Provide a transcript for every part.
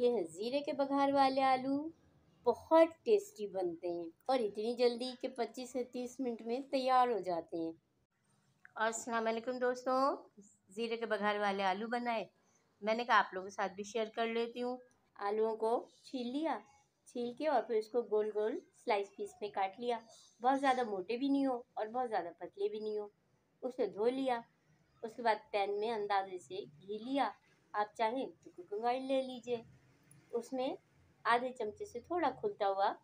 ये हैं ज़ीरे के बघार वाले आलू बहुत टेस्टी बनते हैं और इतनी जल्दी कि 25 से 30 मिनट में तैयार हो जाते हैं और वालेकुम दोस्तों ज़ीरे के बघार वाले आलू बनाए मैंने कहा आप लोगों के साथ भी शेयर कर लेती हूँ आलूओं को छील लिया छील के और फिर उसको गोल गोल स्लाइस पीस में काट लिया बहुत ज़्यादा मोटे भी नहीं हो और बहुत ज़्यादा पतले भी नहीं हो उसे धो लिया उसके बाद पैन में अंदाजे से घी लिया आप चाहें तो कुकिंग ऑयल ले लीजिए उसमें आधे चमचे से थोड़ा खुलता हुआ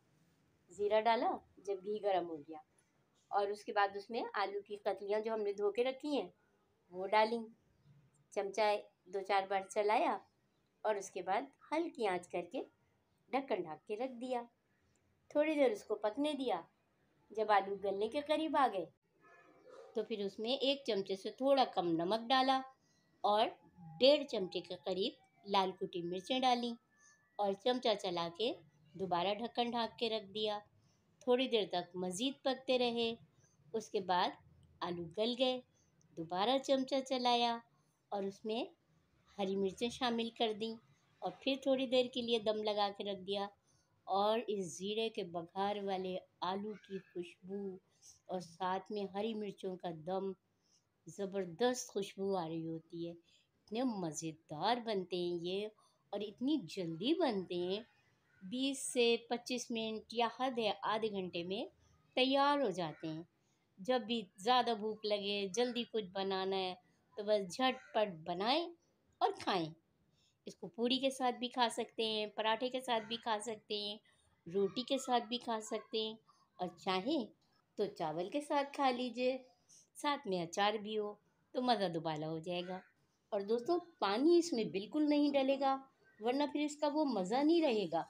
ज़ीरा डाला जब घी गर्म हो गया और उसके बाद उसमें आलू की कतलियाँ जो हमने धो के रखी हैं वो डाली चमचा दो चार बार चलाया और उसके बाद हल्की आंच करके ढक्कन ढाक के रख दिया थोड़ी देर उसको पकने दिया जब आलू गलने के करीब आ गए तो फिर उसमें एक चमचे से थोड़ा कम नमक डाला और डेढ़ चमचे के करीब लाल कुटी मिर्चें डाली और चमचा चला के दोबारा ढक्कन ढाँक के रख दिया थोड़ी देर तक मज़ीद पकते रहे उसके बाद आलू गल गए दोबारा चमचा चलाया और उसमें हरी मिर्चें शामिल कर दी और फिर थोड़ी देर के लिए दम लगा के रख दिया और इस ज़ीरे के बघार वाले आलू की खुशबू और साथ में हरी मिर्चों का दम ज़बरदस्त खुशबू आ रही होती है इतने मज़ेदार बनते हैं ये और इतनी जल्दी बनते हैं बीस से पच्चीस मिनट या हद है आधे घंटे में तैयार हो जाते हैं जब भी ज़्यादा भूख लगे जल्दी कुछ बनाना है तो बस झटपट बनाएं और खाएं इसको पूरी के साथ भी खा सकते हैं पराठे के साथ भी खा सकते हैं रोटी के साथ भी खा सकते हैं और चाहें तो चावल के साथ खा लीजिए साथ में अचार भी हो तो मज़ा दुबाला हो जाएगा और दोस्तों पानी इसमें बिल्कुल नहीं डलेगा वरना फिर इसका वो मज़ा नहीं रहेगा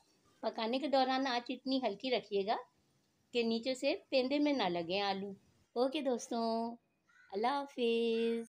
पकाने के दौरान आँच इतनी हल्की रखिएगा कि नीचे से पेंदे में ना लगे आलू ओके दोस्तों अल्लाह हाफिज़